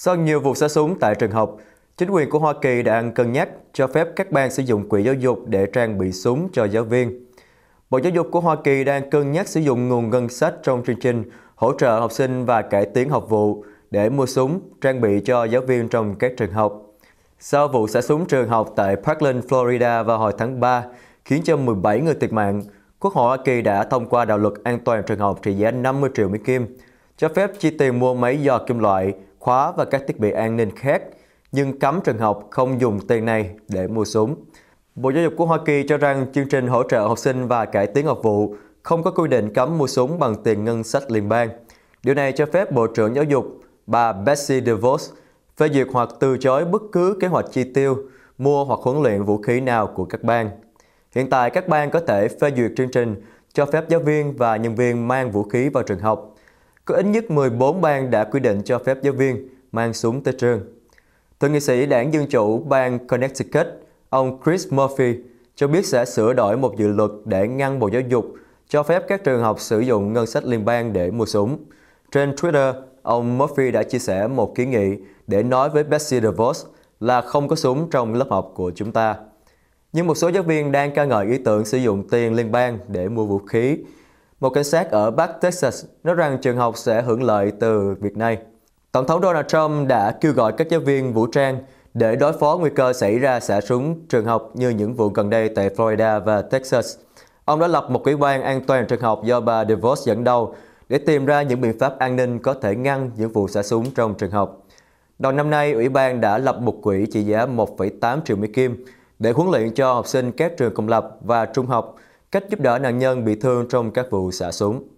Sau nhiều vụ xả súng tại trường học, chính quyền của Hoa Kỳ đang cân nhắc cho phép các bang sử dụng quỹ giáo dục để trang bị súng cho giáo viên. Bộ Giáo dục của Hoa Kỳ đang cân nhắc sử dụng nguồn ngân sách trong chương trình hỗ trợ học sinh và cải tiến học vụ để mua súng, trang bị cho giáo viên trong các trường học. Sau vụ xả súng trường học tại Parkland, Florida vào hồi tháng 3, khiến cho 17 người thiệt mạng, Quốc hội Hoa Kỳ đã thông qua đạo luật an toàn trường học trị giá 50 triệu Mỹ Kim, cho phép chi tiền mua máy dò kim loại khóa và các thiết bị an ninh khác, nhưng cấm trường học không dùng tiền này để mua súng. Bộ Giáo dục của Hoa Kỳ cho rằng chương trình hỗ trợ học sinh và cải tiến học vụ không có quy định cấm mua súng bằng tiền ngân sách liên bang. Điều này cho phép Bộ trưởng Giáo dục bà Betsy DeVos phê duyệt hoặc từ chối bất cứ kế hoạch chi tiêu, mua hoặc huấn luyện vũ khí nào của các bang. Hiện tại, các bang có thể phê duyệt chương trình cho phép giáo viên và nhân viên mang vũ khí vào trường học, có ít nhất 14 bang đã quy định cho phép giáo viên mang súng tới trường. Thượng nghị sĩ đảng Dân Chủ bang Connecticut, ông Chris Murphy, cho biết sẽ sửa đổi một dự luật để ngăn Bộ Giáo dục cho phép các trường học sử dụng ngân sách liên bang để mua súng. Trên Twitter, ông Murphy đã chia sẻ một kiến nghị để nói với Betsy DeVos là không có súng trong lớp học của chúng ta. Nhưng một số giáo viên đang ca ngợi ý tưởng sử dụng tiền liên bang để mua vũ khí một cảnh sát ở Bắc Texas nói rằng trường học sẽ hưởng lợi từ việc này. Tổng thống Donald Trump đã kêu gọi các giáo viên vũ trang để đối phó nguy cơ xảy ra xả súng trường học như những vụ gần đây tại Florida và Texas. Ông đã lập một ủy ban an toàn trường học do bà DeVos dẫn đầu để tìm ra những biện pháp an ninh có thể ngăn những vụ xả súng trong trường học. Đầu năm nay, ủy ban đã lập một quỹ trị giá 1,8 triệu Mỹ Kim để huấn luyện cho học sinh các trường công lập và trung học – cách giúp đỡ nạn nhân bị thương trong các vụ xả súng.